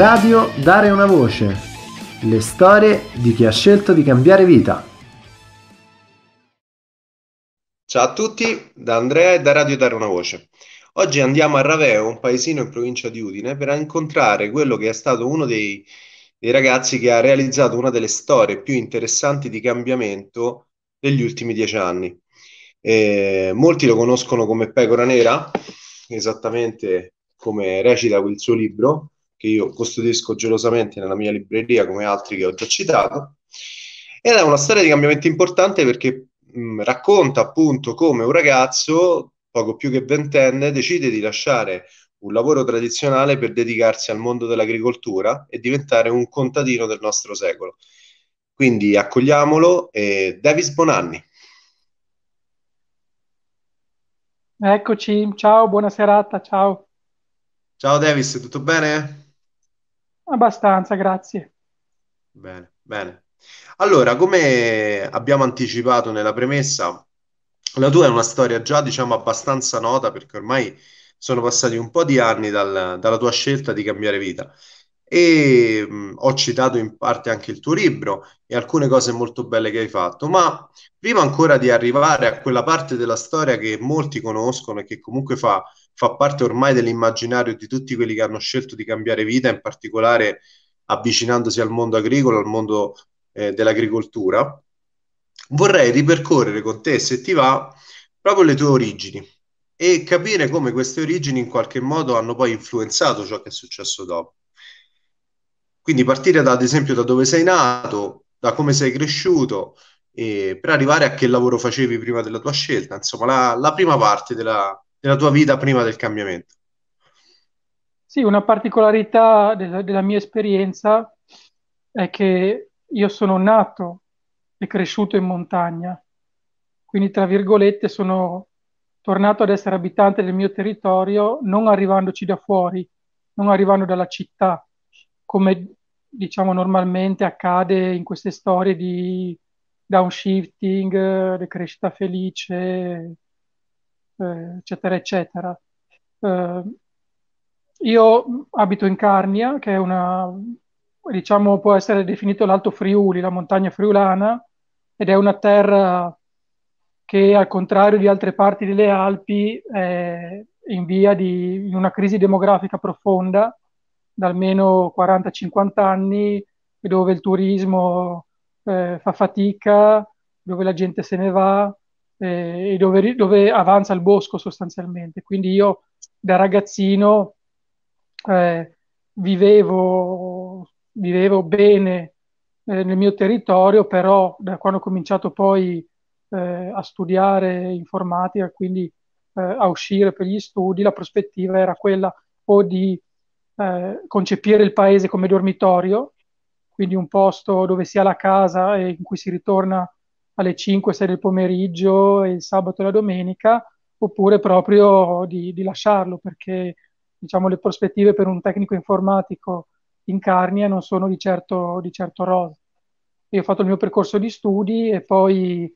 Radio Dare una voce. Le storie di chi ha scelto di cambiare vita. Ciao a tutti, da Andrea e da Radio Dare una voce. Oggi andiamo a Raveo, un paesino in provincia di Udine, per incontrare quello che è stato uno dei, dei ragazzi che ha realizzato una delle storie più interessanti di cambiamento degli ultimi dieci anni. Eh, molti lo conoscono come Pecora Nera, esattamente come recita il suo libro, che io custodisco gelosamente nella mia libreria, come altri che ho già citato. Ed è una storia di cambiamento importante perché mh, mm, racconta appunto come un ragazzo, poco più che ventenne, decide di lasciare un lavoro tradizionale per dedicarsi al mondo dell'agricoltura e diventare un contadino del nostro secolo. Quindi accogliamolo e Davis Bonanni. Eccoci, ciao, buona serata, ciao. Ciao Davis, tutto bene? Abbastanza, grazie. Bene, bene. Allora, come abbiamo anticipato nella premessa, la tua è una storia già, diciamo, abbastanza nota perché ormai sono passati un po' di anni dal, dalla tua scelta di cambiare vita. E mh, ho citato in parte anche il tuo libro e alcune cose molto belle che hai fatto, ma prima ancora di arrivare a quella parte della storia che molti conoscono e che comunque fa fa parte ormai dell'immaginario di tutti quelli che hanno scelto di cambiare vita, in particolare avvicinandosi al mondo agricolo, al mondo eh, dell'agricoltura. Vorrei ripercorrere con te, se ti va, proprio le tue origini e capire come queste origini in qualche modo hanno poi influenzato ciò che è successo dopo. Quindi partire da, ad esempio da dove sei nato, da come sei cresciuto, eh, per arrivare a che lavoro facevi prima della tua scelta, insomma la, la prima parte della, della tua vita prima del cambiamento. Sì, una particolarità della, della mia esperienza è che io sono nato e cresciuto in montagna, quindi tra virgolette sono tornato ad essere abitante del mio territorio non arrivandoci da fuori, non arrivando dalla città, come diciamo normalmente accade in queste storie di downshifting, di crescita felice, eh, eccetera, eccetera. Eh, io abito in Carnia, che è una, diciamo, può essere definito l'Alto Friuli, la montagna friulana, ed è una terra che al contrario di altre parti delle Alpi è in via di in una crisi demografica profonda da almeno 40-50 anni, dove il turismo eh, fa fatica, dove la gente se ne va, eh, dove, dove, avanza il bosco sostanzialmente. Quindi io da ragazzino eh, vivevo, vivevo, bene eh, nel mio territorio, però da quando ho cominciato poi eh, a studiare informatica, quindi eh, a uscire per gli studi, la prospettiva era quella o di eh, concepire il paese come dormitorio, quindi un posto dove si ha la casa e in cui si ritorna alle 5-6 del pomeriggio, il sabato e la domenica, oppure proprio di, di lasciarlo, perché diciamo, le prospettive per un tecnico informatico in Carnia non sono di certo, di certo rose. Io ho fatto il mio percorso di studi e poi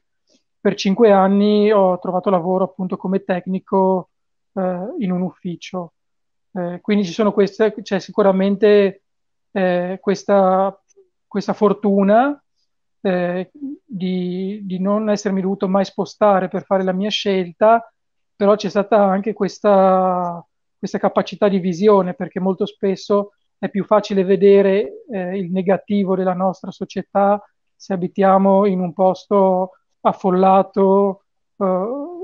per cinque anni ho trovato lavoro appunto come tecnico eh, in un ufficio. Eh, quindi queste, c'è sicuramente eh, questa, questa fortuna eh, di, di, non essermi dovuto mai spostare per fare la mia scelta, però c'è stata anche questa, questa capacità di visione, perché molto spesso è più facile vedere eh, il negativo della nostra società se abitiamo in un posto affollato, eh,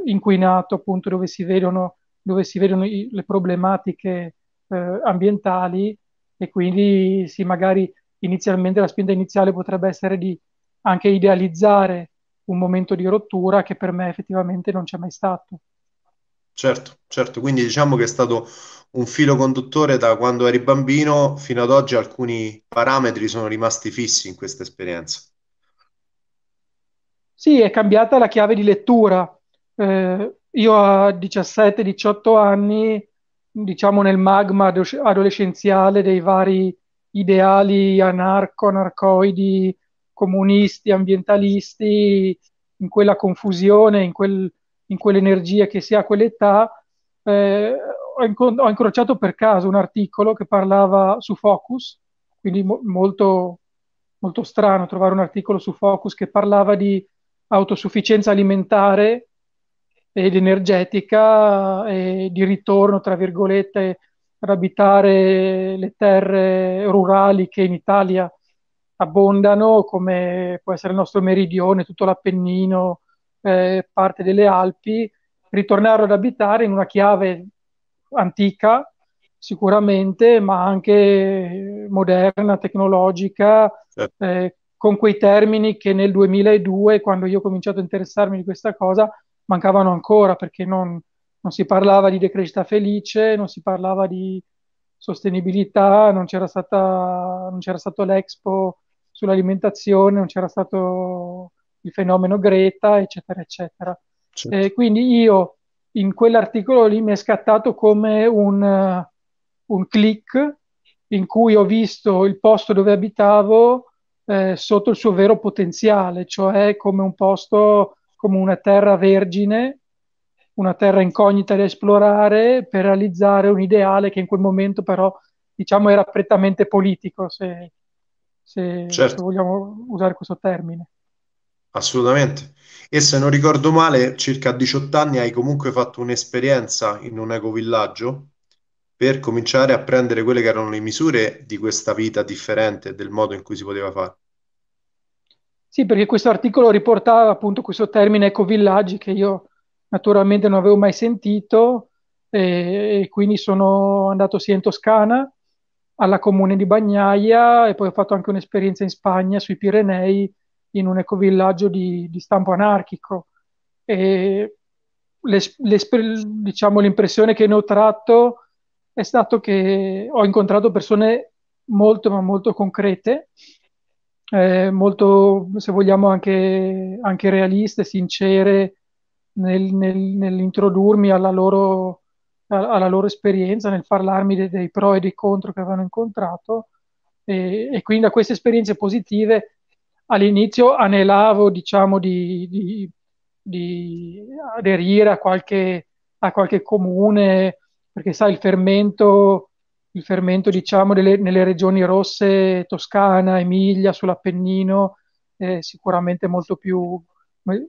inquinato, appunto dove si vedono, dove si vedono i, le problematiche eh, ambientali e quindi sì, magari inizialmente la spinta iniziale potrebbe essere di anche idealizzare un momento di rottura che per me effettivamente non c'è mai stato. Certo, certo, quindi diciamo che è stato un filo conduttore da quando eri bambino fino ad oggi alcuni parametri sono rimasti fissi in questa esperienza. Sì, è cambiata la chiave di lettura. Eh, io a 17-18 anni, diciamo nel magma adolescenziale dei vari ideali anarco-anarcoidi comunisti, ambientalisti, in quella confusione, in, quel, in quell'energia che si ha a quell'età, eh, ho, incro- ho, incrociato per caso un articolo che parlava su Focus, quindi mo- molto, molto strano trovare un articolo su Focus che parlava di autosufficienza alimentare ed energetica eh, e di ritorno, tra virgolette, ad abitare le terre rurali che in Italia abbondano, come può essere il nostro meridione, tutto l'Appennino, eh, parte delle Alpi, ritornare ad abitare in una chiave antica sicuramente, ma anche moderna, tecnologica, certo. eh, con quei termini che nel 2002, quando io ho cominciato a interessarmi di questa cosa, mancavano ancora perché non, non si parlava di decrescita felice, non si parlava di sostenibilità, non c'era, stata, non c'era stato l'Expo sull'alimentazione, non c'era stato il fenomeno Greta, eccetera, eccetera. Certo. Eh, quindi io in quell'articolo lì mi è scattato come un, uh, un click in cui ho visto il posto dove abitavo eh, sotto il suo vero potenziale, cioè come un posto, come una terra vergine, una terra incognita da esplorare per realizzare un ideale che in quel momento però diciamo era prettamente politico, se, se, certo. se vogliamo usare questo termine. Assolutamente. E se non ricordo male, circa 18 anni hai comunque fatto un'esperienza in un ecovillaggio per cominciare a prendere quelle che erano le misure di questa vita differente, del modo in cui si poteva fare. Sì, perché questo articolo riportava appunto questo termine ecovillaggi che io naturalmente non avevo mai sentito e, e quindi sono andato sia in Toscana alla comune di Bagnaia e poi ho fatto anche un'esperienza in Spagna sui Pirenei in un ecovillaggio di, di stampo anarchico. E diciamo, l'impressione che ne ho tratto è stato che ho incontrato persone molto ma molto concrete, eh, molto se vogliamo anche, anche realiste, sincere nel, nel, nell'introdurmi alla loro alla loro esperienza nel parlarmi dei, dei pro e dei contro che avevano incontrato e, e quindi da queste esperienze positive all'inizio anelavo diciamo di, di, di aderire a qualche, a qualche, comune perché sai il fermento, il fermento diciamo delle, nelle regioni rosse Toscana, Emilia, sull'Appennino è sicuramente molto più,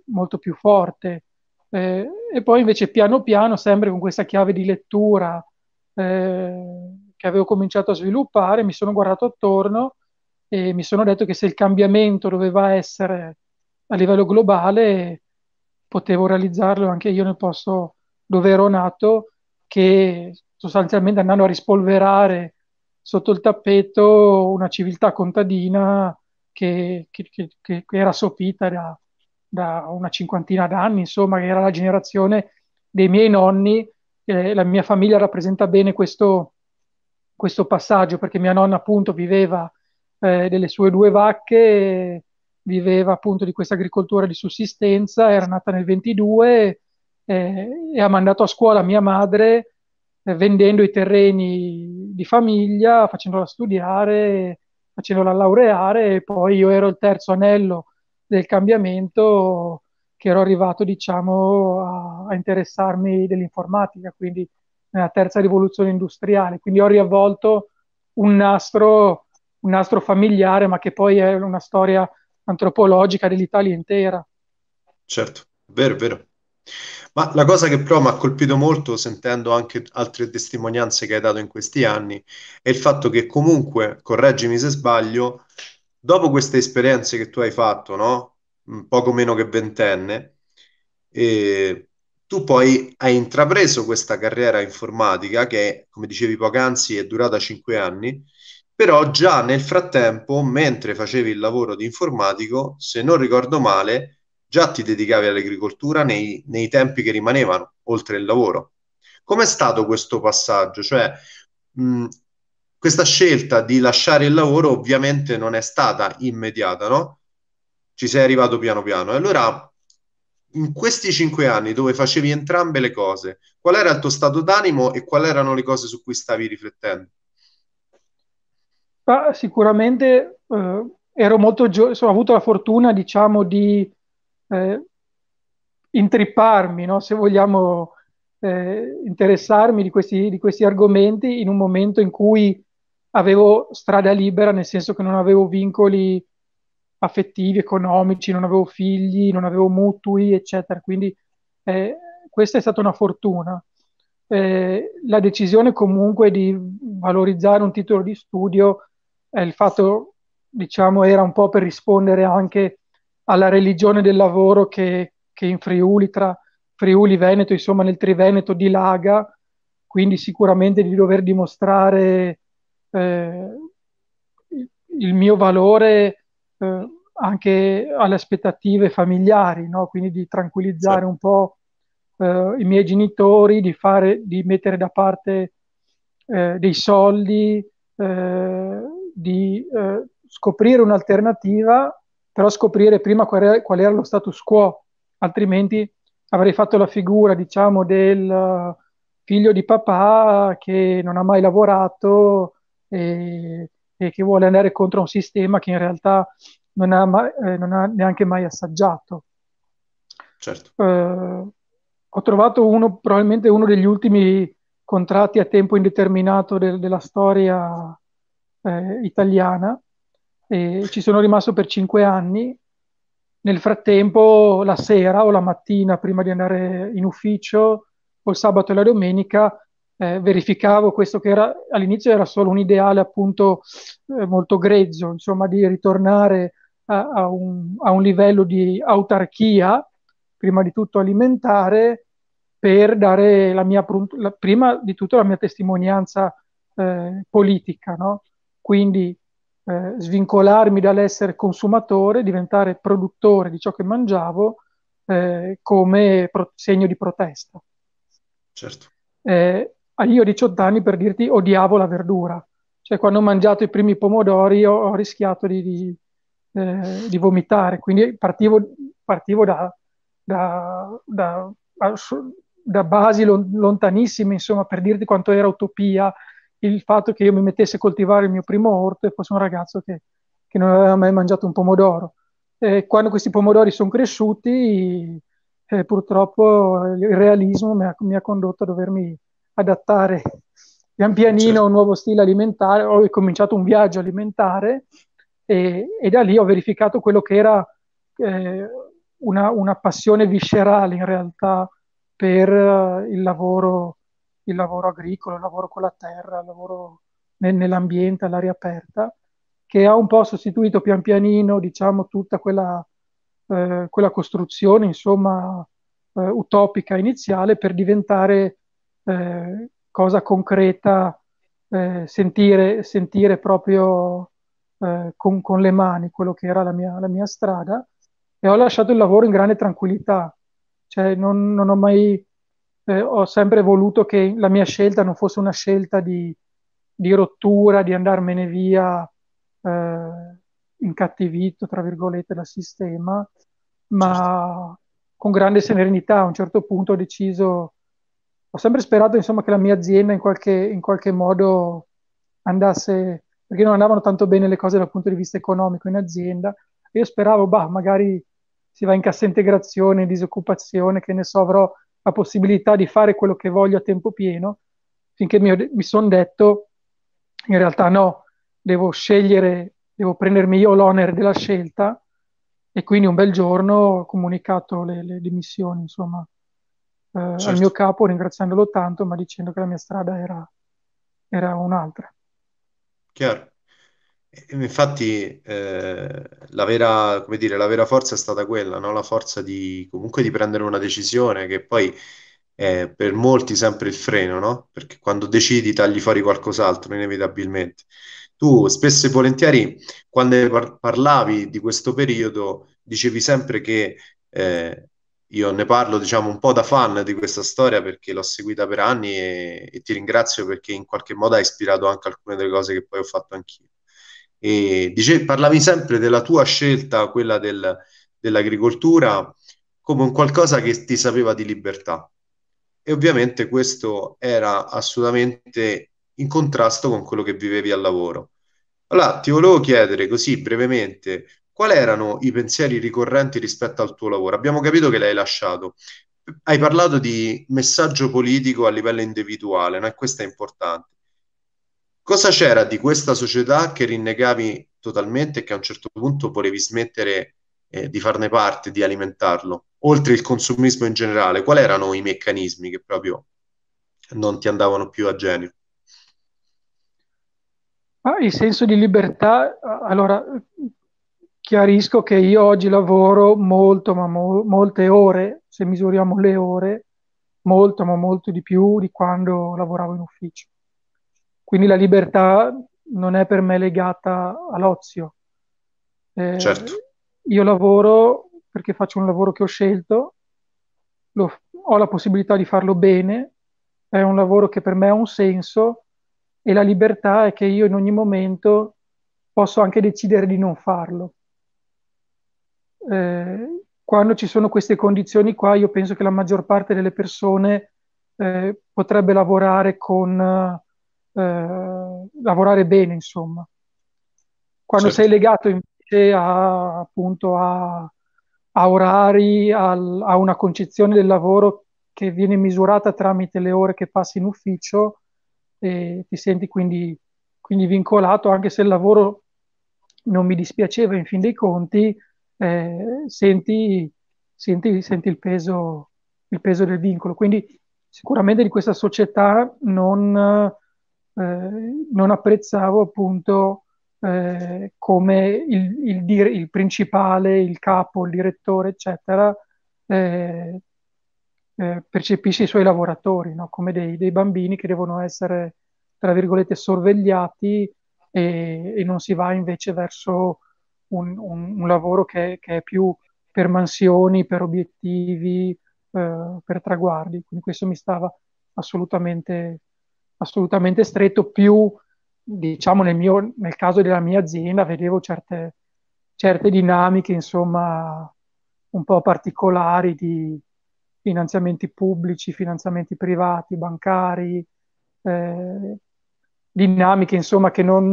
molto più forte eh, e poi invece piano piano, sempre con questa chiave di lettura eh, che avevo cominciato a sviluppare, mi sono guardato attorno e mi sono detto che se il cambiamento doveva essere a livello globale, potevo realizzarlo anche io nel posto dove ero nato, che sostanzialmente andando a rispolverare sotto il tappeto una civiltà contadina che, che, che, che era sopita da, da una cinquantina d'anni, insomma, che era la generazione dei miei nonni, eh, la mia famiglia rappresenta bene questo, questo passaggio, perché mia nonna appunto viveva eh, delle sue due vacche, viveva appunto di questa agricoltura di sussistenza, era nata nel 22 eh, e ha mandato a scuola mia madre eh, vendendo i terreni di famiglia, facendola studiare, facendola laureare e poi io ero il terzo anello del cambiamento che ero arrivato diciamo, a, a, interessarmi dell'informatica, quindi nella terza rivoluzione industriale. Quindi ho riavvolto un nastro, un nastro familiare, ma che poi è una storia antropologica dell'Italia intera. Certo, vero, vero. Ma la cosa che però mi ha colpito molto, sentendo anche altre testimonianze che hai dato in questi anni, è il fatto che comunque, correggimi se sbaglio, dopo queste esperienze che tu hai fatto, no? Poco meno che ventenne, eh, tu poi hai intrapreso questa carriera informatica che, come dicevi poc'anzi, è durata cinque anni, però già nel frattempo, mentre facevi il lavoro di informatico, se non ricordo male, già ti dedicavi all'agricoltura nei, nei tempi che rimanevano, oltre il lavoro. Com'è stato questo passaggio? Cioè, mh, questa scelta di lasciare il lavoro ovviamente non è stata immediata, no? Ci sei arrivato piano piano. E Allora, in questi cinque anni dove facevi entrambe le cose, qual era il tuo stato d'animo e quali erano le cose su cui stavi riflettendo? Ah, sicuramente eh, ero molto giovane, ho avuto la fortuna, diciamo, di eh, intripparmi, no? se vogliamo eh, interessarmi di questi, di questi, argomenti in un momento in cui avevo strada libera, nel senso che non avevo vincoli affettivi, economici, non avevo figli, non avevo mutui, eccetera. Quindi eh, questa è stata una fortuna. Eh, la decisione comunque di valorizzare un titolo di studio eh, il fatto, diciamo, era un po' per rispondere anche alla religione del lavoro che, che in Friuli, tra Friuli, Veneto, insomma nel Triveneto dilaga, quindi sicuramente di dover dimostrare eh, il mio valore eh, anche alle aspettative familiari, no? quindi di tranquillizzare sì. un po' eh, i miei genitori, di, fare, di mettere da parte eh, dei soldi, eh, di eh, scoprire un'alternativa, però scoprire prima qual era, qual era, lo status quo, altrimenti avrei fatto la figura, diciamo, del figlio di papà che non ha mai lavorato, e, e che vuole andare contro un sistema che in realtà non ha, mai, eh, non ha neanche mai assaggiato. Certo. Uh, ho trovato uno, probabilmente uno degli ultimi contratti a tempo indeterminato de- della storia eh, italiana. E ci sono rimasto per cinque anni. Nel frattempo, la sera o la mattina, prima di andare in ufficio, o il sabato e la domenica, eh, verificavo questo che era, all'inizio era solo un ideale appunto eh, molto grezzo, insomma di ritornare a, a, un, a, un, livello di autarchia, prima di tutto alimentare, per dare la mia, la, prima di tutto la mia testimonianza eh, politica, no? quindi eh, svincolarmi dall'essere consumatore, diventare produttore di ciò che mangiavo eh, come pro- segno di protesta. Certo. Eh, io a 18 anni, per dirti, odiavo la verdura. Cioè, quando ho mangiato i primi pomodori ho, ho rischiato di, di, eh, di, vomitare. Quindi partivo, partivo da, da, da, da, basi lontanissime, insomma, per dirti quanto era utopia il fatto che io mi mettesse a coltivare il mio primo orto e fosse un ragazzo che, che non aveva mai mangiato un pomodoro. E quando questi pomodori sono cresciuti, eh, purtroppo il realismo mi ha, mi ha, condotto a dovermi adattare pian pianino certo. un nuovo stile alimentare, ho cominciato un viaggio alimentare e, e da lì ho verificato quello che era eh, una, una, passione viscerale in realtà per eh, il, lavoro, il lavoro agricolo, il lavoro con la terra, il lavoro nel, nell'ambiente, all'aria aperta, che ha un po' sostituito pian pianino diciamo, tutta quella, eh, quella costruzione insomma, eh, utopica iniziale per diventare eh, cosa concreta eh, sentire, sentire, proprio eh, con, con, le mani quello che era la mia, la mia, strada e ho lasciato il lavoro in grande tranquillità, cioè non, non ho mai, eh, ho sempre voluto che la mia scelta non fosse una scelta di, di rottura, di andarmene via eh, incattivito, tra virgolette, dal sistema, ma certo. con grande serenità a un certo punto ho deciso ho sempre sperato insomma, che la mia azienda in qualche, in qualche modo andasse, perché non andavano tanto bene le cose dal punto di vista economico in azienda, io speravo, bah, magari si va in cassa integrazione, disoccupazione, che ne so, avrò la possibilità di fare quello che voglio a tempo pieno, finché mi, mi sono detto, in realtà no, devo scegliere, devo prendermi io l'onere della scelta e quindi un bel giorno ho comunicato le, le dimissioni, insomma eh, certo. al mio certo. capo ringraziandolo tanto, ma dicendo che la mia strada era, era un'altra. Chiaro. Infatti eh, la, vera, dire, la, vera, forza è stata quella, no? la forza di comunque di prendere una decisione che poi è per molti sempre il freno, no? perché quando decidi tagli fuori qualcos'altro inevitabilmente. Tu spesso e volentieri quando par- parlavi di questo periodo dicevi sempre che eh, io ne parlo diciamo un po' da fan di questa storia perché l'ho seguita per anni e, e ti ringrazio perché in qualche modo ha ispirato anche alcune delle cose che poi ho fatto anch'io. E dice, parlavi sempre della tua scelta, quella del, dell'agricoltura, come un qualcosa che ti sapeva di libertà. E ovviamente questo era assolutamente in contrasto con quello che vivevi al lavoro. Allora, ti volevo chiedere così brevemente quali erano i pensieri ricorrenti rispetto al tuo lavoro? Abbiamo capito che l'hai lasciato. Hai parlato di messaggio politico a livello individuale, no? e questo è importante. Cosa c'era di questa società che rinnegavi totalmente e che a un certo punto volevi smettere eh, di farne parte, di alimentarlo? Oltre il consumismo in generale, quali erano i meccanismi che proprio non ti andavano più a genio? Ah, il senso di libertà, allora, chiarisco che io oggi lavoro molto, ma mo- molte ore, se misuriamo le ore, molto, ma molto di più di quando lavoravo in ufficio. Quindi la libertà non è per me legata all'ozio. Eh, certo. Io lavoro perché faccio un lavoro che ho scelto, lo, ho la possibilità di farlo bene, è un lavoro che per me ha un senso e la libertà è che io in ogni momento posso anche decidere di non farlo. Eh, quando ci sono queste condizioni qua, io penso che la maggior parte delle persone eh, potrebbe lavorare con eh, lavorare bene, insomma. Quando certo. sei legato invece a, appunto a, a orari, a, a, una concezione del lavoro che viene misurata tramite le ore che passi in ufficio, e ti senti quindi, quindi vincolato, anche se il lavoro non mi dispiaceva in fin dei conti, eh, senti, senti, senti il, peso, il, peso, del vincolo. Quindi sicuramente di questa società non, eh, non apprezzavo appunto eh, come il, il, dire, il, principale, il capo, il direttore, eccetera, eh, eh, percepisce i suoi lavoratori no? come dei, dei bambini che devono essere, tra virgolette, sorvegliati e, e, non si va invece verso un, un, un lavoro che, che, è più per mansioni, per obiettivi, eh, per traguardi. Quindi questo mi stava assolutamente, assolutamente stretto, più diciamo nel, mio, nel caso della mia azienda vedevo certe, certe dinamiche, insomma, un po' particolari di finanziamenti pubblici, finanziamenti privati, bancari, eh, dinamiche insomma che non,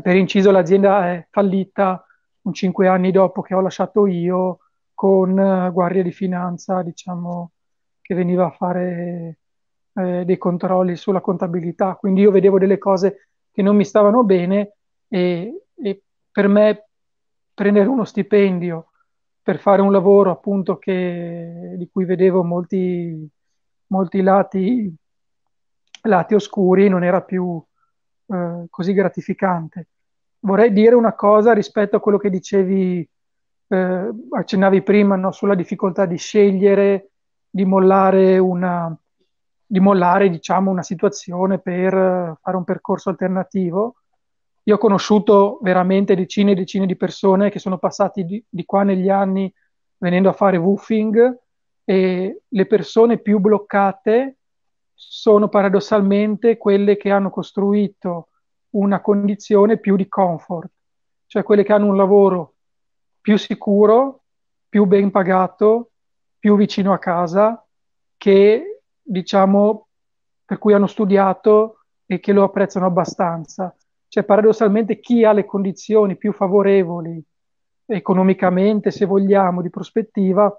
per inciso l'azienda è fallita un cinque anni dopo che ho lasciato io con eh, guardia di finanza, diciamo, che veniva a fare eh, dei controlli sulla contabilità. Quindi io vedevo delle cose che non mi stavano bene e, e per me prendere uno stipendio per fare un lavoro appunto che, di cui vedevo molti, molti lati, lati oscuri non era più eh, così gratificante. Vorrei dire una cosa rispetto a quello che dicevi, eh, accennavi prima, no? sulla difficoltà di scegliere, di mollare, una, di mollare diciamo, una situazione per eh, fare un percorso alternativo. Io ho conosciuto veramente decine e decine di persone che sono passati di, di qua negli anni venendo a fare woofing e le persone più bloccate sono paradossalmente quelle che hanno costruito una condizione più di comfort, cioè quelle che hanno un lavoro più sicuro, più ben pagato, più vicino a casa, che diciamo per cui hanno studiato e che lo apprezzano abbastanza. Cioè paradossalmente chi ha le condizioni più favorevoli economicamente, se vogliamo, di prospettiva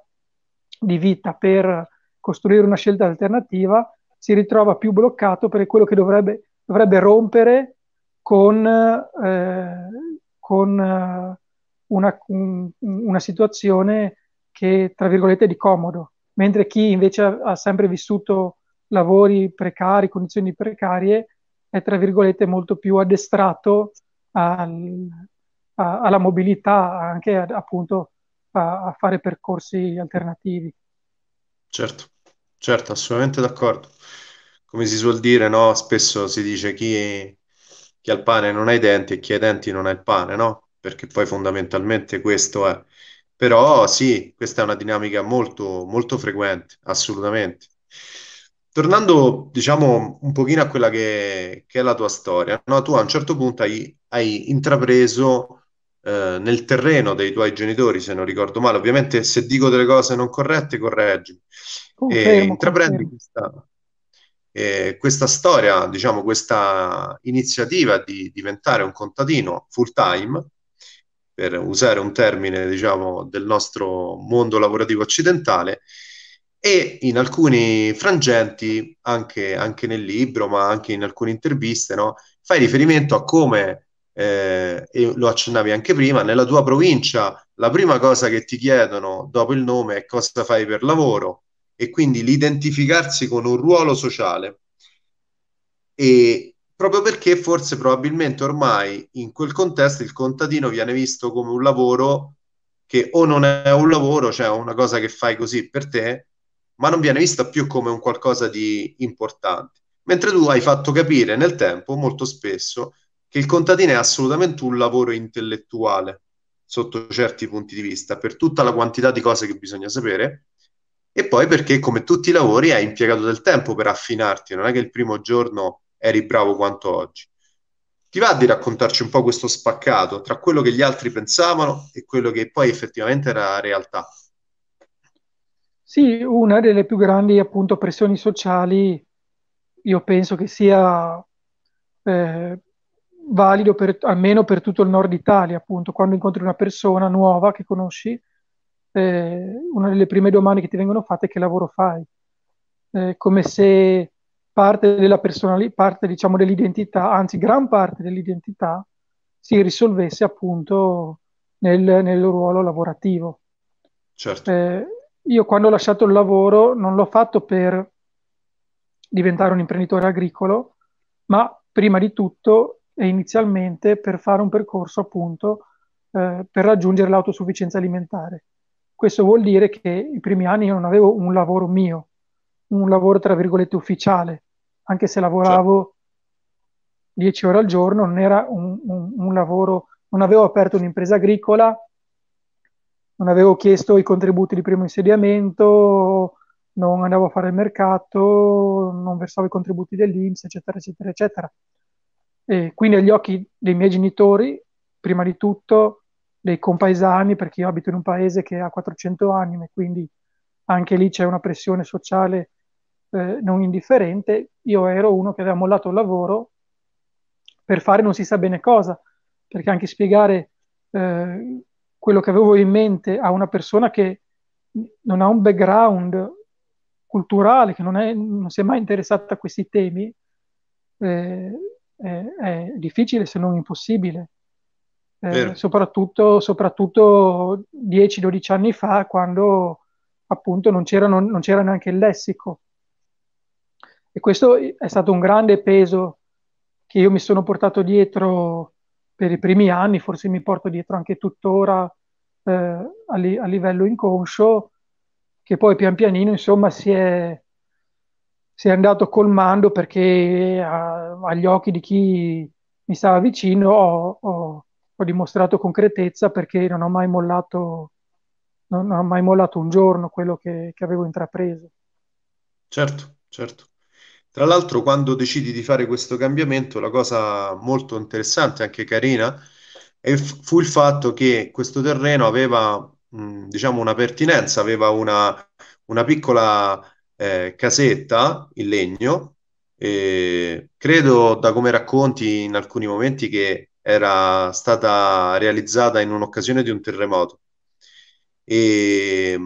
di vita per costruire una scelta alternativa si ritrova più bloccato per quello che dovrebbe, dovrebbe rompere con, eh, con eh, una, un, una, situazione che, tra virgolette, è di comodo, mentre chi invece ha, ha sempre vissuto lavori precari, condizioni precarie, è, tra virgolette, molto più addestrato al, a, alla mobilità, anche a, appunto a, a fare percorsi alternativi. Certo. Certo, assolutamente d'accordo. Come si suol dire, no? Spesso si dice chi, chi ha il pane non ha i denti e chi ha i denti non ha il pane, no? Perché poi fondamentalmente questo è. Però sì, questa è una dinamica molto, molto frequente, assolutamente. Tornando, diciamo, un pochino a quella che, che è la tua storia, no? Tu a un certo punto hai, hai intrapreso eh, nel terreno dei tuoi genitori, se non ricordo male. Ovviamente se dico delle cose non corrette, correggi. Confermo, e intraprendi questa, eh, questa storia, diciamo, questa iniziativa di diventare un contadino full time, per usare un termine, diciamo, del nostro mondo lavorativo occidentale, e in alcuni frangenti, anche, anche nel libro, ma anche in alcune interviste, no, fai riferimento a come eh, e lo accennavi anche prima, nella tua provincia la prima cosa che ti chiedono dopo il nome è cosa fai per lavoro e quindi l'identificarsi con un ruolo sociale. E proprio perché forse probabilmente ormai in quel contesto il contadino viene visto come un lavoro che o non è un lavoro, cioè una cosa che fai così per te, ma non viene vista più come un qualcosa di importante. Mentre tu hai fatto capire nel tempo molto spesso che il contadino è assolutamente un lavoro intellettuale sotto certi punti di vista, per tutta la quantità di cose che bisogna sapere, e poi perché come tutti i lavori hai impiegato del tempo per affinarti, non è che il primo giorno eri bravo quanto oggi. Ti va di raccontarci un po' questo spaccato tra quello che gli altri pensavano e quello che poi effettivamente era realtà? Sì, una delle più grandi appunto pressioni sociali io penso che sia eh, valido per, almeno per tutto il nord Italia, appunto, quando incontri una persona nuova che conosci, eh, una delle prime domande che ti vengono fatte è che lavoro fai, eh, come se parte della personalità, parte diciamo dell'identità, anzi gran parte dell'identità si risolvesse appunto nel, nel ruolo lavorativo. Certo. Eh, io quando ho lasciato il lavoro non l'ho fatto per diventare un imprenditore agricolo, ma prima di tutto inizialmente per fare un percorso appunto eh, per raggiungere l'autosufficienza alimentare. Questo vuol dire che i primi anni io non avevo un lavoro mio, un lavoro tra virgolette ufficiale, anche se lavoravo 10 certo. ore al giorno, non era un, un, un lavoro, non avevo aperto un'impresa agricola, non avevo chiesto i contributi di primo insediamento, non andavo a fare il mercato, non versavo i contributi dell'Inps, eccetera, eccetera, eccetera eh, qui negli occhi dei miei genitori, prima di tutto dei compaesani, perché io abito in un paese che ha 400 anime, quindi anche lì c'è una pressione sociale eh, non indifferente. Io ero uno che aveva mollato il lavoro per fare non si sa bene cosa, perché anche spiegare eh, quello che avevo in mente a una persona che non ha un background culturale, che non, è, non si è mai interessata a questi temi, eh, eh, è difficile se non impossibile. Eh, soprattutto, soprattutto 10-12 anni fa, quando appunto non, non, c'era neanche il lessico. E questo è stato un grande peso che io mi sono portato dietro per i primi anni, forse mi porto dietro anche tuttora eh, a, li- a livello inconscio, che poi pian pianino insomma si è, si è andato colmando perché a, eh, agli occhi di chi mi stava vicino ho, ho, ho, dimostrato concretezza perché non ho mai mollato, non, non ho mai mollato un giorno quello che, che avevo intrapreso. Certo, certo. Tra l'altro, quando decidi di fare questo cambiamento, la cosa molto interessante, anche carina, f- fu il fatto che questo terreno aveva, mh, diciamo, una pertinenza, aveva una, una piccola eh, casetta in legno. E credo, da come racconti in alcuni momenti, che era stata realizzata in un'occasione di un terremoto. E,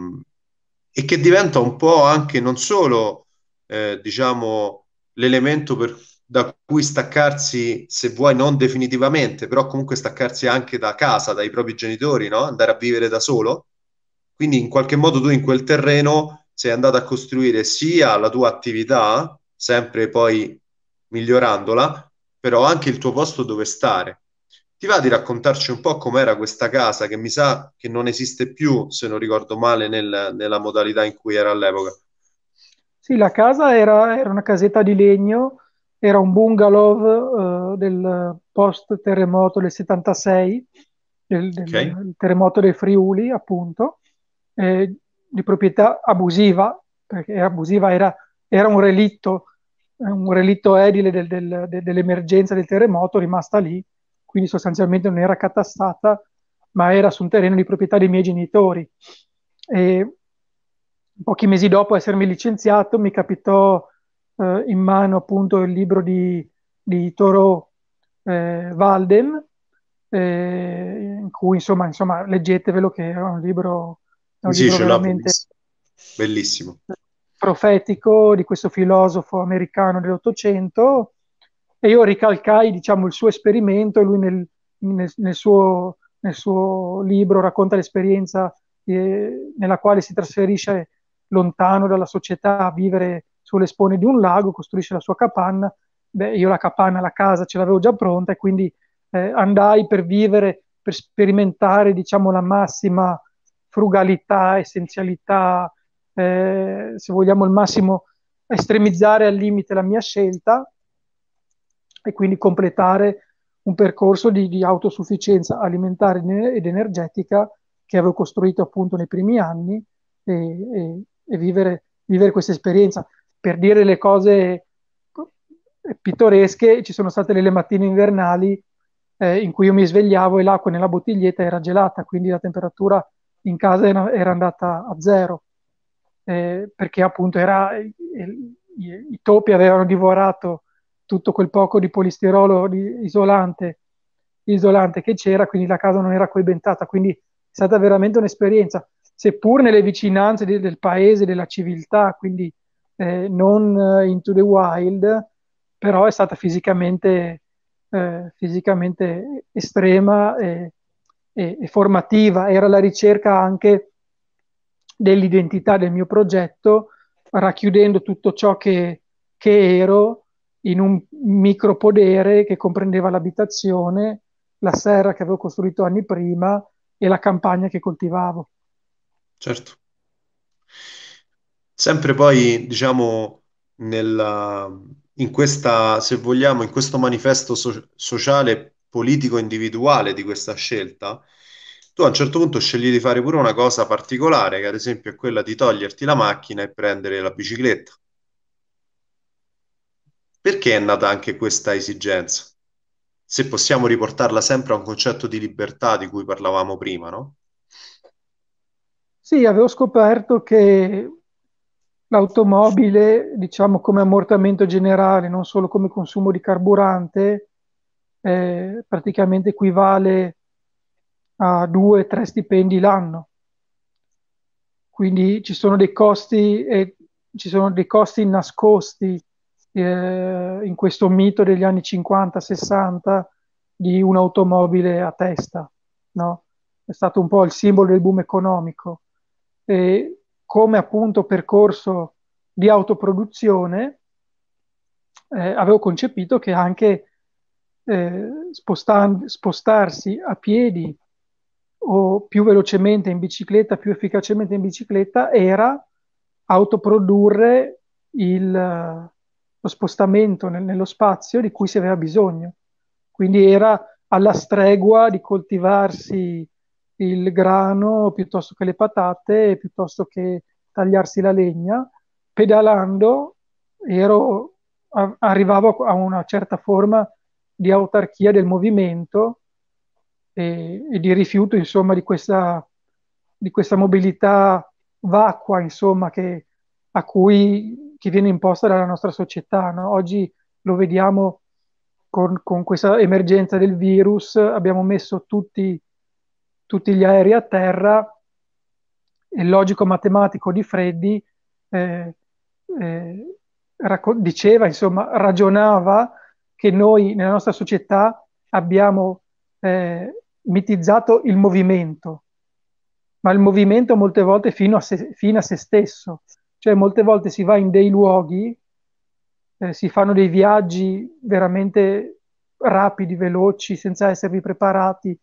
e che diventa un po' anche non solo, eh, diciamo, l'elemento per, da cui staccarsi, se vuoi, non definitivamente, però comunque staccarsi anche da casa, dai propri genitori, no? andare a vivere da solo. Quindi in qualche modo tu in quel terreno sei andato a costruire sia la tua attività, sempre poi migliorandola, però anche il tuo posto dove stare. Ti va di raccontarci un po' com'era questa casa che mi sa che non esiste più, se non ricordo male, nel, nella modalità in cui era all'epoca? Sì, la casa era, era una casetta di legno, era un bungalow eh, del post terremoto del 76, del, del okay. terremoto dei Friuli, appunto. Eh, di proprietà abusiva, perché abusiva era, era un relitto, eh, un relitto edile del, del, de, dell'emergenza del terremoto rimasta lì, quindi sostanzialmente non era catastata, ma era su un terreno di proprietà dei miei genitori. E pochi mesi dopo essermi licenziato mi capitò eh, in mano appunto il libro di, di Toro eh, Walden, eh, in cui insomma, insomma leggetevelo che è un libro è un sì, libro veramente bellissimo. profetico di questo filosofo americano dell'Ottocento e io ricalcai diciamo, il suo esperimento lui nel, nel, nel, suo, nel, suo, libro racconta l'esperienza eh, nella quale si trasferisce lontano dalla società a vivere sulle spone di un lago, costruisce la sua capanna. Beh, io la capanna, la casa ce l'avevo già pronta e quindi eh, andai per vivere, per sperimentare diciamo, la massima frugalità, essenzialità, eh, se vogliamo il massimo estremizzare al limite la mia scelta e quindi completare un percorso di, di autosufficienza alimentare ed energetica che avevo costruito appunto nei primi anni e, e, e vivere, vivere questa esperienza. Per dire le cose eh, pittoresche, ci sono state le mattine invernali eh, in cui io mi svegliavo e l'acqua nella bottiglietta era gelata, quindi la temperatura in casa era, era andata a zero, eh, perché appunto era, i, eh, eh, i, i, topi avevano divorato tutto quel poco di polistirolo di isolante, isolante che c'era, quindi la casa non era coibentata, quindi è stata veramente un'esperienza, seppur nelle vicinanze di, del paese, della civiltà, quindi eh, non eh, into the wild, però è stata fisicamente, eh, fisicamente estrema e, e, formativa, era la ricerca anche dell'identità del mio progetto, racchiudendo tutto ciò che, che ero in un micropodere che comprendeva l'abitazione, la serra che avevo costruito anni prima e la campagna che coltivavo. Certo. Sempre poi, diciamo, nella, in questa, se vogliamo, in questo manifesto so- sociale politico individuale di questa scelta, tu a un certo punto scegli di fare pure una cosa particolare, che ad esempio è quella di toglierti la macchina e prendere la bicicletta. Perché è nata anche questa esigenza? Se possiamo riportarla sempre a un concetto di libertà di cui parlavamo prima, no? Sì, avevo scoperto che l'automobile, diciamo come ammortamento generale, non solo come consumo di carburante, eh, praticamente equivale a due o tre stipendi l'anno. Quindi ci sono dei costi, e eh, ci sono dei costi nascosti eh, in questo mito degli anni 50-60 di un'automobile a testa. No? È stato un po' il simbolo del boom economico. E come appunto percorso di autoproduzione eh, avevo concepito che anche eh, spostar- spostarsi a piedi o più velocemente in bicicletta, più efficacemente in bicicletta, era autoprodurre il, lo spostamento nel, nello spazio di cui si aveva bisogno. Quindi era alla stregua di coltivarsi il grano piuttosto che le patate, piuttosto che tagliarsi la legna, pedalando ero, a, arrivavo a una certa forma di autarchia del movimento e, e di rifiuto insomma, di, questa, di questa mobilità vacua insomma, che, a cui che viene imposta dalla nostra società. No? Oggi lo vediamo con, con, questa emergenza del virus, abbiamo messo tutti, tutti gli aerei a terra il logico matematico di Freddi eh, eh, racco- diceva, insomma, ragionava che noi nella nostra società abbiamo eh, mitizzato il movimento, ma il movimento molte volte fino a se, fino a se stesso, cioè molte volte si va in dei luoghi, eh, si fanno dei viaggi veramente rapidi, veloci, senza esservi preparati,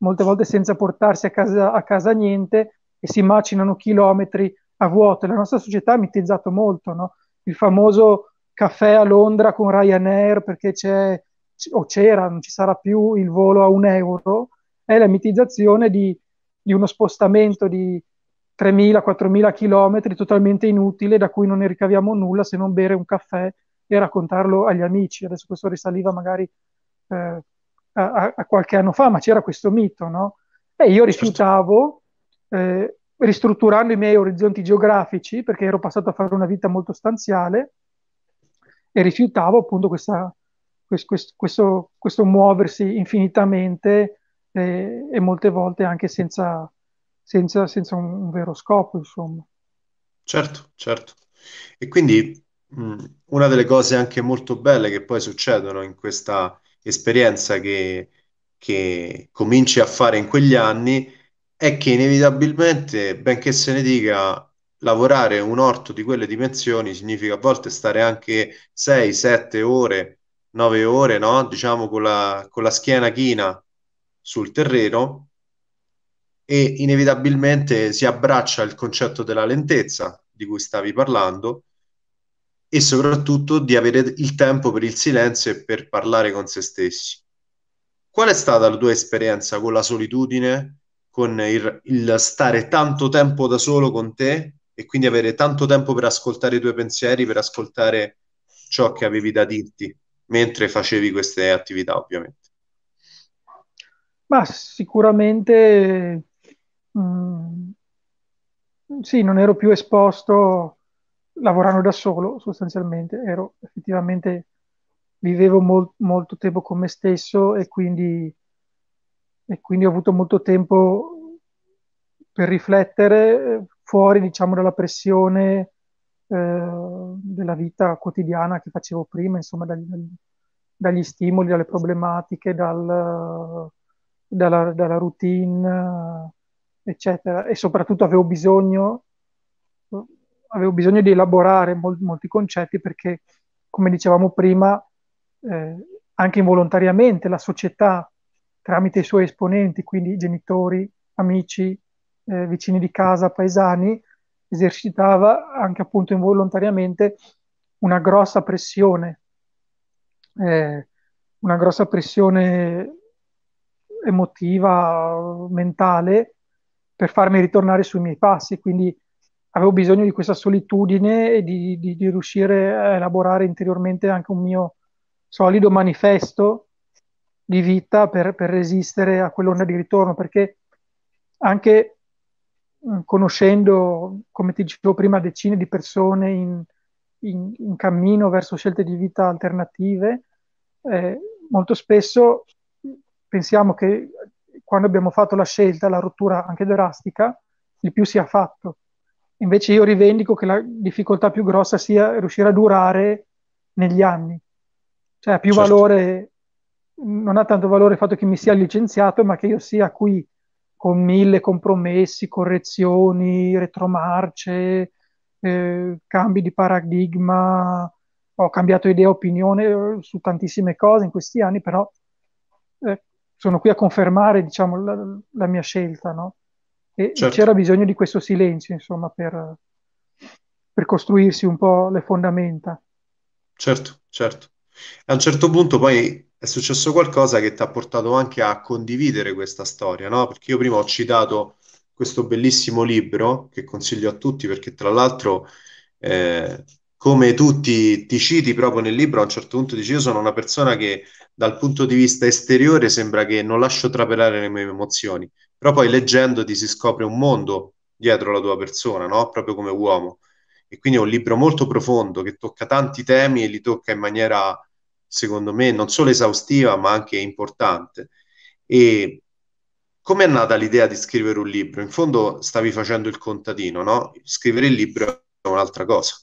molte volte senza portarsi a casa, a casa niente e si macinano chilometri a vuoto. La nostra società ha mitizzato molto, no? il famoso caffè a Londra con Ryanair perché c'è, o c'era, non ci sarà più il volo a un euro, è la mitizzazione di, di uno spostamento di 3.000-4.000 km totalmente inutile da cui non ne ricaviamo nulla se non bere un caffè e raccontarlo agli amici. Adesso questo risaliva magari eh, a, a, qualche anno fa, ma c'era questo mito, no? E io rifiutavo, eh, ristrutturando i miei orizzonti geografici, perché ero passato a fare una vita molto stanziale, e rifiutavo appunto questa, questo, questo, questo, muoversi infinitamente eh, e molte volte anche senza, senza, senza un, un, vero scopo, insomma. Certo, certo. E quindi mh, mm, una delle cose anche molto belle che poi succedono in questa esperienza che, che cominci a fare in quegli anni è che inevitabilmente, benché se ne dica, lavorare un orto di quelle dimensioni significa a volte stare anche 6, 7 ore, 9 ore, no? diciamo con la, con la schiena china sul terreno e inevitabilmente si abbraccia il concetto della lentezza di cui stavi parlando e soprattutto di avere il tempo per il silenzio e per parlare con se stessi. Qual è stata la tua esperienza con la solitudine, con il, il stare tanto tempo da solo con te e quindi avere tanto tempo per ascoltare i tuoi pensieri, per ascoltare ciò che avevi da dirti mentre facevi queste attività, ovviamente. Ma sicuramente mh, mm, sì, non ero più esposto lavorando da solo, sostanzialmente, ero effettivamente vivevo mol- molto tempo con me stesso e quindi, e quindi ho avuto molto tempo per riflettere, fuori diciamo dalla pressione eh, della vita quotidiana che facevo prima, insomma dagli, dagli stimoli, dalle problematiche, dal, dalla, dalla, routine, eccetera. E soprattutto avevo bisogno, avevo bisogno di elaborare mol, molti concetti perché, come dicevamo prima, eh, anche involontariamente la società tramite i suoi esponenti, quindi genitori, amici, eh, vicini di casa, paesani, esercitava anche appunto involontariamente una grossa pressione, eh, una grossa pressione emotiva, mentale, per farmi ritornare sui miei passi. Quindi avevo bisogno di questa solitudine e di, di, di riuscire a elaborare interiormente anche un mio solido manifesto di vita per, per resistere a quell'onda di ritorno, perché anche Mm, conoscendo, come ti dicevo prima, decine di persone in, in, in cammino verso scelte di vita alternative, eh, molto spesso pensiamo che quando abbiamo fatto la scelta, la rottura anche drastica, il più sia fatto. Invece io rivendico che la difficoltà più grossa sia riuscire a durare negli anni. Cioè più certo. valore, non ha tanto valore il fatto che mi sia licenziato, ma che io sia qui con mille compromessi, correzioni, retromarce, eh, cambi di paradigma. Ho cambiato idea e opinione eh, su tantissime cose in questi anni, però eh, sono qui a confermare diciamo, la, la mia scelta. No? E certo. c'era bisogno di questo silenzio, insomma, per, per costruirsi un po' le fondamenta. Certo, certo. A un certo punto poi è successo qualcosa che ti ha portato anche a condividere questa storia, no? Perché io prima ho citato questo bellissimo libro che consiglio a tutti perché tra l'altro eh, come tutti ti citi proprio nel libro a un certo punto dici io sono una persona che dal punto di vista esteriore sembra che non lascio trapelare le mie emozioni, però poi leggendo ti si scopre un mondo dietro la tua persona, no? Proprio come uomo. E quindi è un libro molto profondo che tocca tanti temi e li tocca in maniera secondo me, non solo esaustiva, ma anche importante. E come è nata l'idea di scrivere un libro? In fondo stavi facendo il contadino, no? Scrivere il libro è un'altra cosa.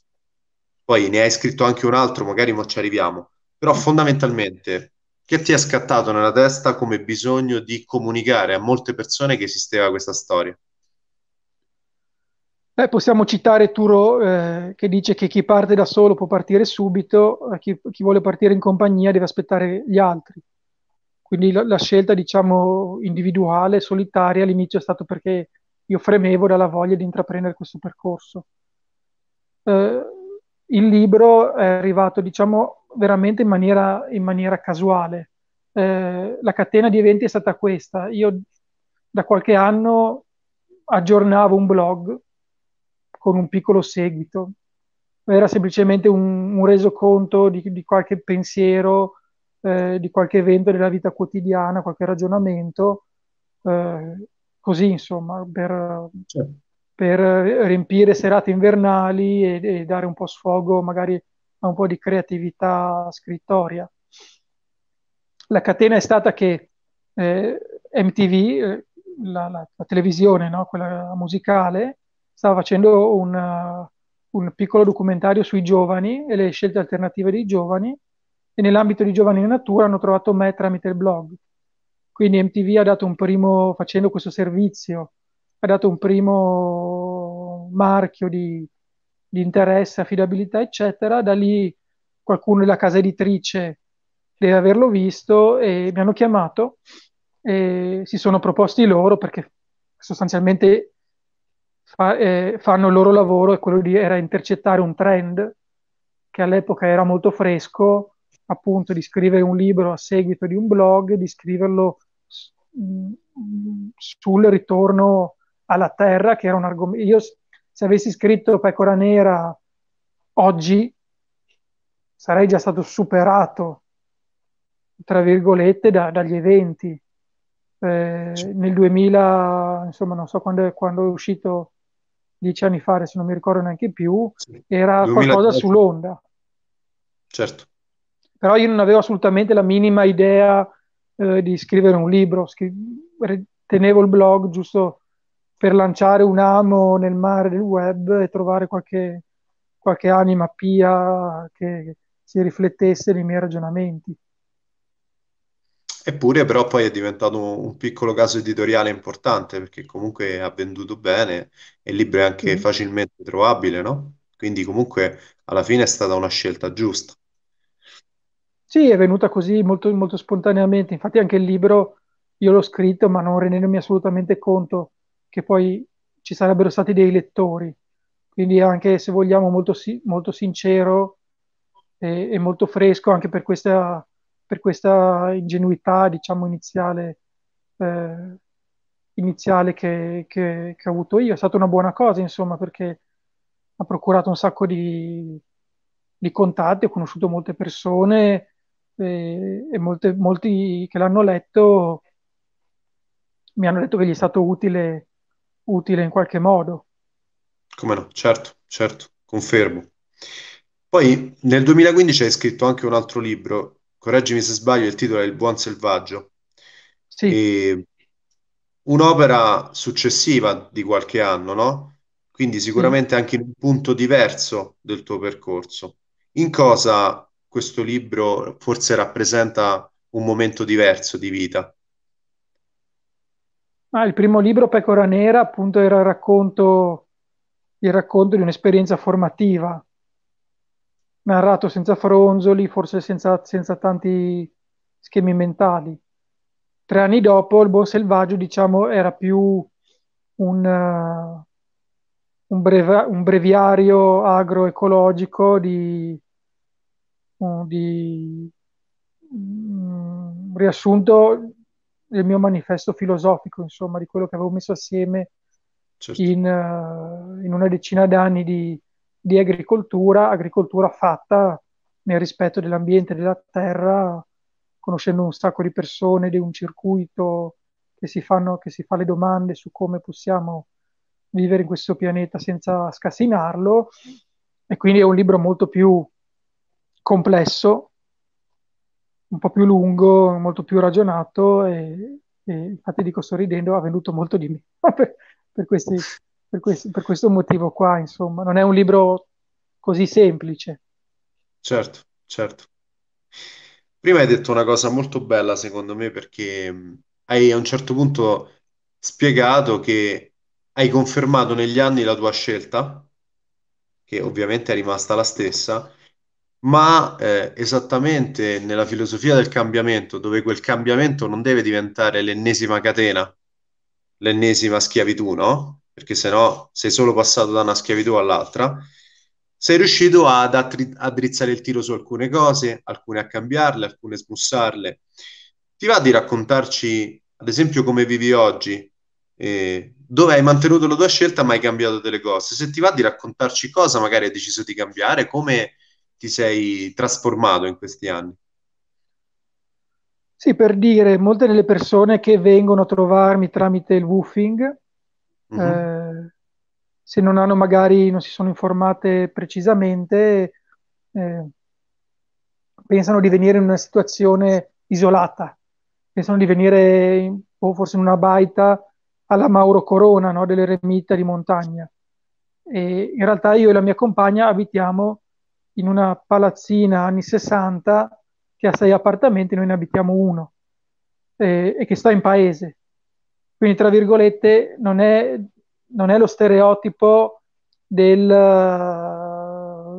Poi ne hai scritto anche un altro, magari ma ci arriviamo. Però fondamentalmente, che ti è scattato nella testa come bisogno di comunicare a molte persone che esisteva questa storia? Beh, possiamo citare Turo eh, che dice che chi parte da solo può partire subito, eh, chi, chi, vuole partire in compagnia deve aspettare gli altri. Quindi la, la scelta, diciamo, individuale, solitaria all'inizio è stata perché io fremevo dalla voglia di intraprendere questo percorso. Eh, il libro è arrivato, diciamo, veramente in maniera, in maniera casuale. Eh, la catena di eventi è stata questa. Io da qualche anno aggiornavo un blog con un piccolo seguito, era semplicemente un, un resoconto di, di, qualche pensiero, eh, di qualche evento della vita quotidiana, qualche ragionamento, eh, così insomma, per, cioè. per, eh, riempire serate invernali e, e dare un po' sfogo magari a un po' di creatività scrittoria. La catena è stata che eh, MTV, eh, la, la, la televisione, no? quella musicale, stava facendo un, eh, un piccolo documentario sui giovani e le scelte alternative dei giovani e nell'ambito di Giovani in Natura hanno trovato me tramite il blog. Quindi MTV ha dato un primo, facendo questo servizio, ha dato un primo marchio di, di interesse, affidabilità, eccetera. Da lì qualcuno della casa editrice deve averlo visto e mi hanno chiamato e si sono proposti loro perché sostanzialmente fa, eh, fanno il loro lavoro e quello di era intercettare un trend che all'epoca era molto fresco, appunto di scrivere un libro a seguito di un blog, di scriverlo mh, mm, sul ritorno alla terra, che era un argomento. Io se avessi scritto Pecora Nera oggi sarei già stato superato, tra virgolette, da, dagli eventi. Eh, nel 2000, insomma, non so quando quando è uscito dieci anni fa, se non mi ricordo neanche più, sì. era 2003. qualcosa sull'onda. Certo. Però io non avevo assolutamente la minima idea eh, di scrivere un libro, scri- tenevo il blog giusto per lanciare un amo nel mare del web e trovare qualche, qualche anima pia che si riflettesse nei miei ragionamenti. Eppure però poi è diventato un piccolo caso editoriale importante perché comunque ha venduto bene e il libro è anche mm. facilmente trovabile, no? Quindi comunque alla fine è stata una scelta giusta. Sì, è venuta così molto, molto spontaneamente, infatti anche il libro io l'ho scritto ma non rendendomi assolutamente conto che poi ci sarebbero stati dei lettori, quindi anche se vogliamo molto, molto sincero e, e molto fresco anche per questa per questa ingenuità, diciamo, iniziale, eh, iniziale che, che, che ho avuto io. È stata una buona cosa, insomma, perché ha procurato un sacco di, di contatti, ho conosciuto molte persone eh, e molte, molti che l'hanno letto mi hanno detto che gli è stato utile, utile in qualche modo. Come no, certo, certo, confermo. Poi nel 2015 hai scritto anche un altro libro correggimi se sbaglio, il titolo è Il buon selvaggio. Sì. E un'opera successiva di qualche anno, no? Quindi sicuramente sì. anche in un punto diverso del tuo percorso. In cosa questo libro forse rappresenta un momento diverso di vita? Ah, il primo libro, Pecora Nera, appunto era il racconto, il racconto di un'esperienza formativa narrato senza fronzoli, forse senza, senza tanti schemi mentali. Tre anni dopo, il buon selvaggio, diciamo, era più un, uh, un, breva- un breviario agroecologico di, uh, di um, riassunto del mio manifesto filosofico, insomma, di quello che avevo messo assieme certo. in, uh, in una decina d'anni di, di agricoltura, agricoltura fatta nel rispetto dell'ambiente, della terra, conoscendo un sacco di persone, di un circuito che si, fanno, che si fa le domande su come possiamo vivere in questo pianeta senza scassinarlo. E quindi è un libro molto più complesso, un po' più lungo, molto più ragionato e, e infatti dico sorridendo, ha venduto molto di me per, per questi per questo, per questo motivo qua, insomma, non è un libro così semplice. Certo, certo. Prima hai detto una cosa molto bella, secondo me, perché mm, hai a un certo punto spiegato che hai confermato negli anni la tua scelta, che ovviamente è rimasta la stessa, ma eh, esattamente nella filosofia del cambiamento, dove quel cambiamento non deve diventare l'ennesima catena, l'ennesima schiavitù, no? perché se no sei solo passato da una schiavitù all'altra, sei riuscito ad attri- a drizzare il tiro su alcune cose, alcune a cambiarle, alcune a smussarle. Ti va di raccontarci, ad esempio, come vivi oggi, eh, dove hai mantenuto la tua scelta ma hai cambiato delle cose? Se ti va di raccontarci cosa magari hai deciso di cambiare, come ti sei trasformato in questi anni? Sì, per dire, molte delle persone che vengono a trovarmi tramite il woofing Mm-hmm. Eh, se non hanno magari, non si sono informate precisamente, eh, pensano di venire in una situazione isolata, pensano di venire in, o boh, forse in una baita alla Mauro Corona, no? dell'eremita di montagna. E in realtà io e la mia compagna abitiamo in una palazzina anni 60 che ha sei appartamenti, noi ne abitiamo uno eh, e che sta in paese. Quindi, tra virgolette, non è, non è lo stereotipo del,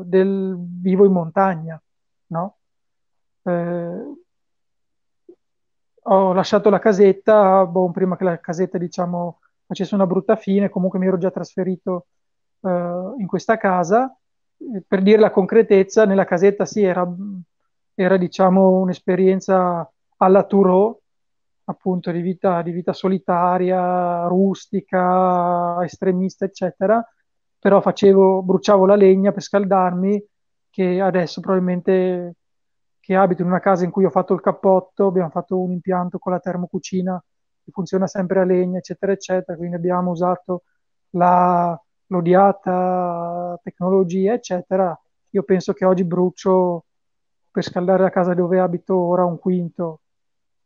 del, vivo in montagna, no? Eh, ho lasciato la casetta, boh, prima che la casetta diciamo, facesse una brutta fine, comunque mi ero già trasferito eh, in questa casa. Per dire la concretezza, nella casetta sì, era, era diciamo, un'esperienza alla Tourò, appunto di vita, di vita solitaria, rustica, estremista, eccetera, però facevo, bruciavo la legna per scaldarmi, che adesso probabilmente che abito in una casa in cui ho fatto il cappotto, abbiamo fatto un impianto con la termocucina che funziona sempre a legna, eccetera, eccetera, quindi abbiamo usato la, l'odiata tecnologia, eccetera. Io penso che oggi brucio per scaldare la casa dove abito ora un quinto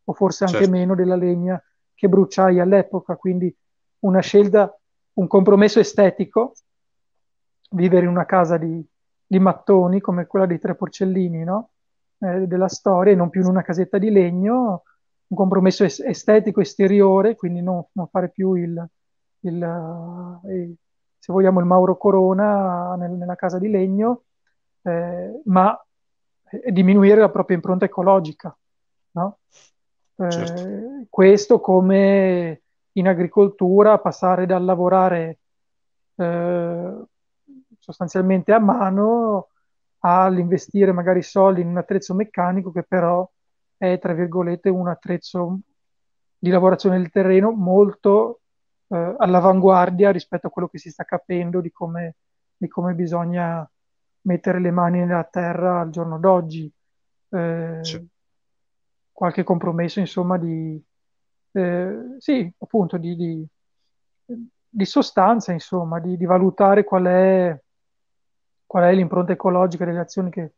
o forse anche certo. meno della legna che bruciai all'epoca, quindi una scelta, un compromesso estetico, vivere in una casa di, di mattoni come quella dei tre porcellini no? eh, della storia e non più in una casetta di legno, un compromesso estetico esteriore, quindi non, non fare più il, il, eh, il, se vogliamo, il Mauro Corona nel, nella casa di legno, eh, ma eh, diminuire la propria impronta ecologica. No? Certo. Eh, questo come in agricoltura passare dal lavorare eh, sostanzialmente a mano all'investire magari soldi in un attrezzo meccanico che però è, tra virgolette, un attrezzo di lavorazione del terreno molto eh, all'avanguardia rispetto a quello che si sta capendo di come, di come bisogna mettere le mani nella terra al giorno d'oggi. Eh, qualche compromesso, insomma, di, eh, sì, appunto, di, di, di sostanza, insomma, di, di, valutare qual è, qual è l'impronta ecologica delle azioni che,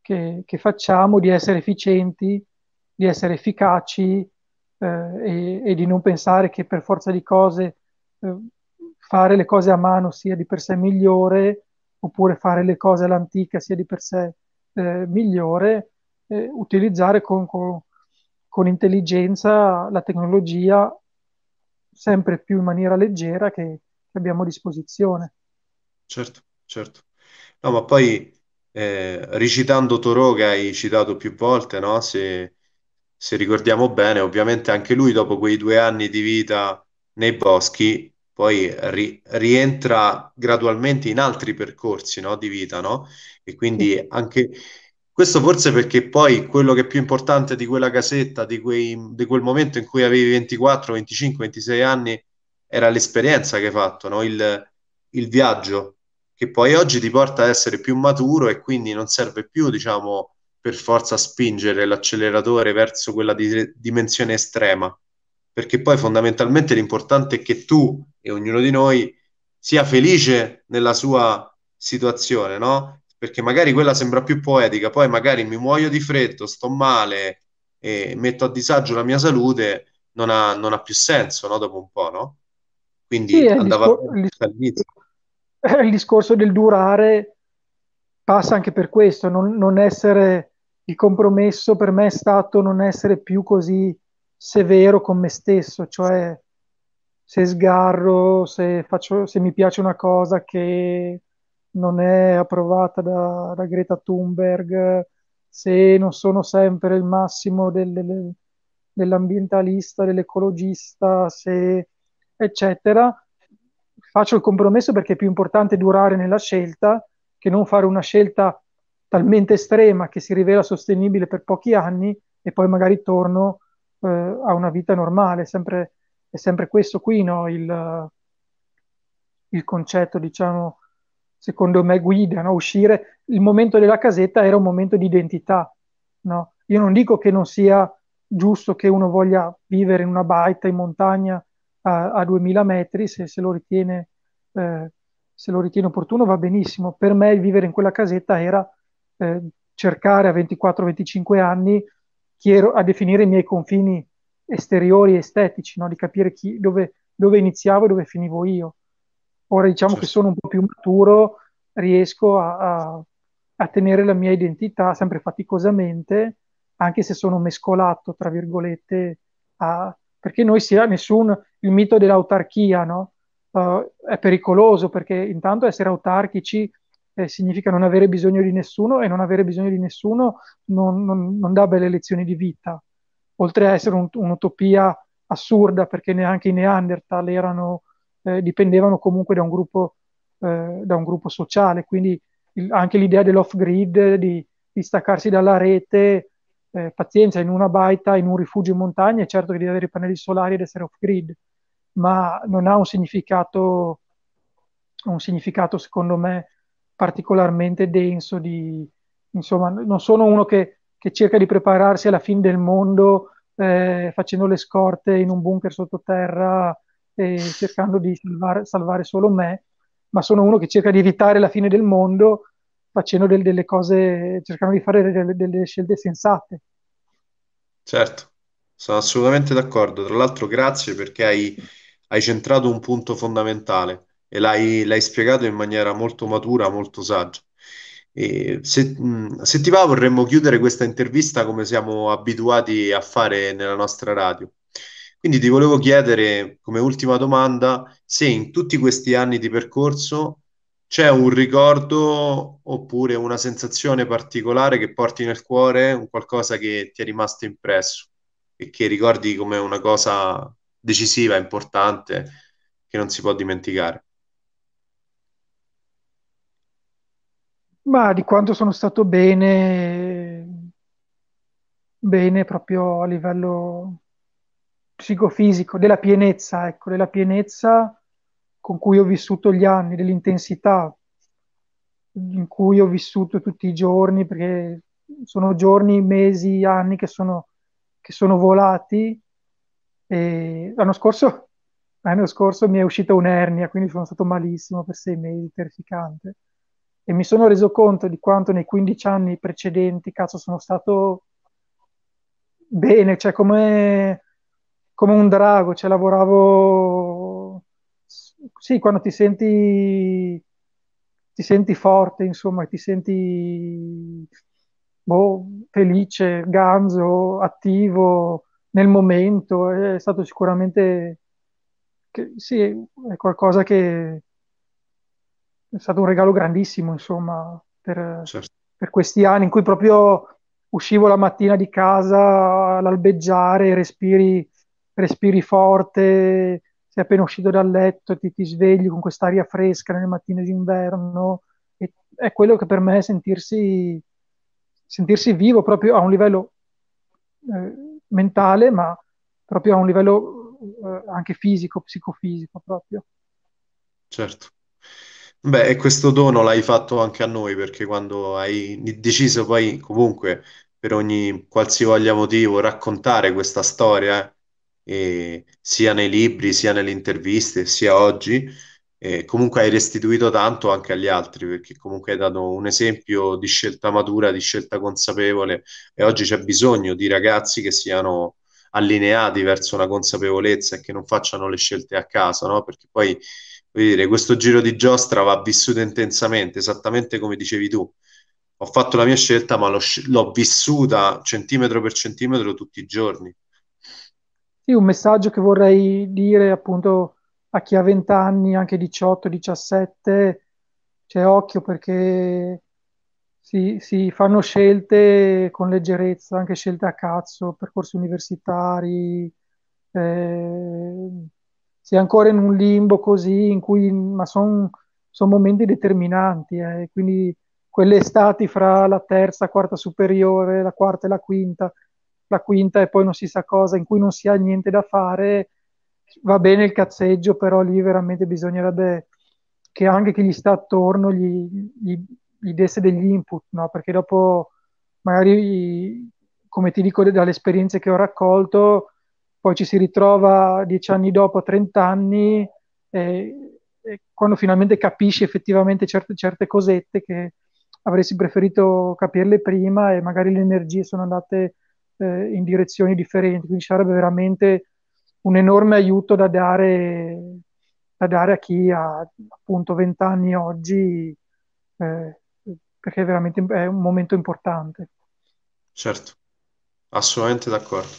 che, che facciamo, di essere efficienti, di essere efficaci eh, e, e, di non pensare che per forza di cose eh, fare le cose a mano sia di per sé migliore oppure fare le cose all'antica sia di per sé eh, migliore, eh, utilizzare con, con con intelligenza la tecnologia sempre più in maniera leggera che, che abbiamo a disposizione. Certo, certo. No, ma poi eh, recitando Toro che hai citato più volte, no? se, se ricordiamo bene, ovviamente anche lui dopo quei due anni di vita nei boschi poi ri- rientra gradualmente in altri percorsi no, di vita, no? E quindi anche questo forse perché poi quello che è più importante di quella casetta, di, quei, di quel momento in cui avevi 24, 25, 26 anni, era l'esperienza che hai fatto, no? il, il, viaggio, che poi oggi ti porta ad essere più maturo e quindi non serve più, diciamo, per forza spingere l'acceleratore verso quella di, dimensione estrema, perché poi fondamentalmente l'importante è che tu e ognuno di noi sia felice nella sua situazione, no? perché magari quella sembra più poetica, poi magari mi muoio di freddo, sto male e metto a disagio la mia salute, non ha, non ha più senso no? dopo un po', no? Quindi sì, andava il discorso, il discorso del durare passa anche per questo, non, non essere il compromesso per me è stato non essere più così severo con me stesso, cioè se sgarro, se, faccio, se mi piace una cosa che non è approvata da, da Greta Thunberg, se non sono sempre il massimo del, del, dell'ambientalista, dell'ecologista, se, eccetera, faccio il compromesso perché è più importante durare nella scelta che non fare una scelta talmente estrema che si rivela sostenibile per pochi anni e poi magari torno eh, a una vita normale. Sempre, è sempre questo qui no? il, il concetto, diciamo, secondo me, guida, no? uscire. Il momento della casetta era un momento di identità. No? Io non dico che non sia giusto che uno voglia vivere in una baita in montagna a, a 2000 metri, se, se, lo ritiene, eh, se, lo ritiene, opportuno va benissimo. Per me vivere in quella casetta era eh, cercare a 24-25 anni ero, a definire i miei confini esteriori estetici, no? di capire chi, dove, dove iniziavo e dove finivo io. Ora diciamo certo. che sono un po' più maturo, riesco a, a, a tenere la mia identità sempre faticosamente, anche se sono mescolato, tra virgolette, a, perché noi sia nessun, il mito dell'autarchia, no? Uh, è pericoloso perché intanto essere autarchici eh, significa non avere bisogno di nessuno e non avere bisogno di nessuno non, non, non dà belle lezioni di vita, oltre a essere un, un'utopia assurda perché neanche i Neanderthal erano eh, dipendevano comunque da un gruppo, eh, da un gruppo sociale, quindi il, anche l'idea dell'off-grid, di, di staccarsi dalla rete, eh, pazienza, in una baita, in un rifugio in montagna, è certo che devi avere i pannelli solari ed essere off-grid, ma non ha un significato, un significato secondo me particolarmente denso di, insomma, non sono uno che, che cerca di prepararsi alla fine del mondo eh, facendo le scorte in un bunker sottoterra eh, cercando di salvare, salvare, solo me, ma sono uno che cerca di evitare la fine del mondo facendo del, delle cose, cercando di fare delle, delle scelte sensate. Certo, sono assolutamente d'accordo. Tra l'altro grazie perché hai, hai centrato un punto fondamentale e l'hai, l'hai, spiegato in maniera molto matura, molto saggia. E se, mm, se ti va, vorremmo chiudere questa intervista come siamo abituati a fare nella nostra radio. Quindi ti volevo chiedere come ultima domanda se in tutti questi anni di percorso c'è un ricordo oppure una sensazione particolare che porti nel cuore, un qualcosa che ti è rimasto impresso e che ricordi come una cosa decisiva, importante, che non si può dimenticare. Ma di quanto sono stato bene, bene proprio a livello psicofisico, della pienezza, ecco, della pienezza con cui ho vissuto gli anni, dell'intensità in cui ho vissuto tutti i giorni, perché sono giorni, mesi, anni che sono, che sono volati. E l'anno, scorso, l'anno scorso mi è uscita un'ernia, quindi sono stato malissimo per sei mesi, terrificante. E mi sono reso conto di quanto nei 15 anni precedenti, cazzo, sono stato bene, cioè come come un drago, ci cioè lavoravo, sì, quando ti senti, ti senti forte, insomma, ti senti boh, felice, ganzo, attivo nel momento, è stato sicuramente, che, sì, è qualcosa che è stato un regalo grandissimo, insomma, per, certo. per questi anni in cui proprio uscivo la mattina di casa all'albeggiare, respiri respiri forte, sei appena uscito dal letto, ti, ti svegli con quest'aria fresca nelle mattine d'inverno. E è quello che per me è sentirsi, sentirsi vivo proprio a un livello eh, mentale, ma proprio a un livello eh, anche fisico, psicofisico proprio. Certo. Beh, e questo dono l'hai fatto anche a noi, perché quando hai deciso poi comunque per ogni qualsivoglia motivo raccontare questa storia sia nei libri, sia nelle interviste, sia oggi. e comunque hai restituito tanto anche agli altri perché comunque hai dato un esempio di scelta matura, di scelta consapevole e oggi c'è bisogno di ragazzi che siano allineati verso una consapevolezza e che non facciano le scelte a caso, no? perché poi dire, questo giro di giostra va vissuto intensamente, esattamente come dicevi tu. Ho fatto la mia scelta, ma l'ho, l'ho vissuta centimetro per centimetro tutti i giorni. Io un messaggio che vorrei dire appunto a chi ha 20 anni, anche 18, 17, c'è occhio perché si, si fanno scelte con leggerezza, anche scelte a cazzo, percorsi universitari, eh, si è ancora in un limbo così in cui, ma sono son momenti determinanti, eh, quindi quelle estati fra la terza, quarta superiore, la quarta e la quinta, la quinta e poi non si sa cosa, in cui non si ha niente da fare, va bene il cazzeggio, però lì veramente bisognerebbe che anche chi gli sta attorno gli, gli, gli desse degli input, no? perché dopo magari, come ti dico dalle esperienze che ho raccolto, poi ci si ritrova dieci anni dopo, a trent'anni, e, e quando finalmente capisci effettivamente certe, certe cosette che avresti preferito capirle prima e magari le energie sono andate eh, in direzioni differenti, quindi sarebbe veramente un enorme aiuto da dare, da dare a chi ha appunto 20 anni oggi, eh, perché veramente è un momento importante. Certo, assolutamente d'accordo.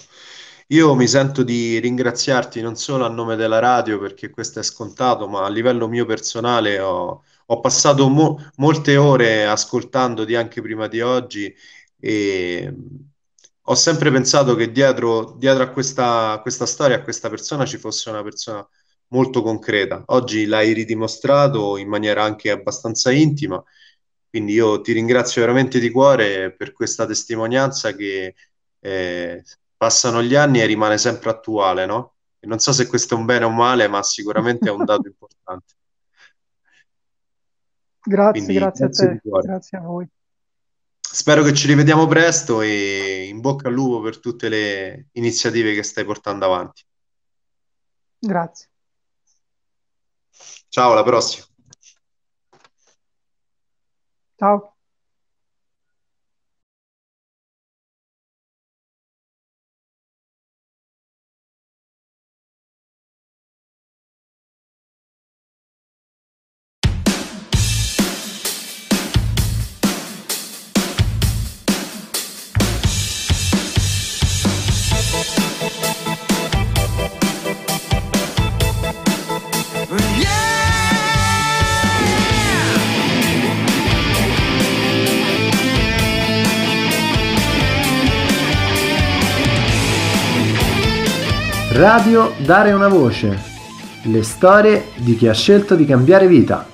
Io mi sento di ringraziarti non solo a nome della radio perché questo è scontato, ma a livello mio personale ho, ho passato mo- molte ore ascoltandoti anche prima di oggi e ho sempre pensato che dietro, dietro a questa, questa, storia, a questa persona, ci fosse una persona molto concreta. Oggi l'hai ridimostrato in maniera anche abbastanza intima, quindi io ti ringrazio veramente di cuore per questa testimonianza che eh, passano gli anni e rimane sempre attuale, no? E non so se questo è un bene o un male, ma sicuramente è un dato importante. Grazie, Quindi, grazie, grazie a te, grazie a voi spero che ci rivediamo presto e in bocca al lupo per tutte le iniziative che stai portando avanti. Grazie. Ciao, alla prossima. Ciao. Radio Dare una voce. Le storie di chi ha scelto di cambiare vita.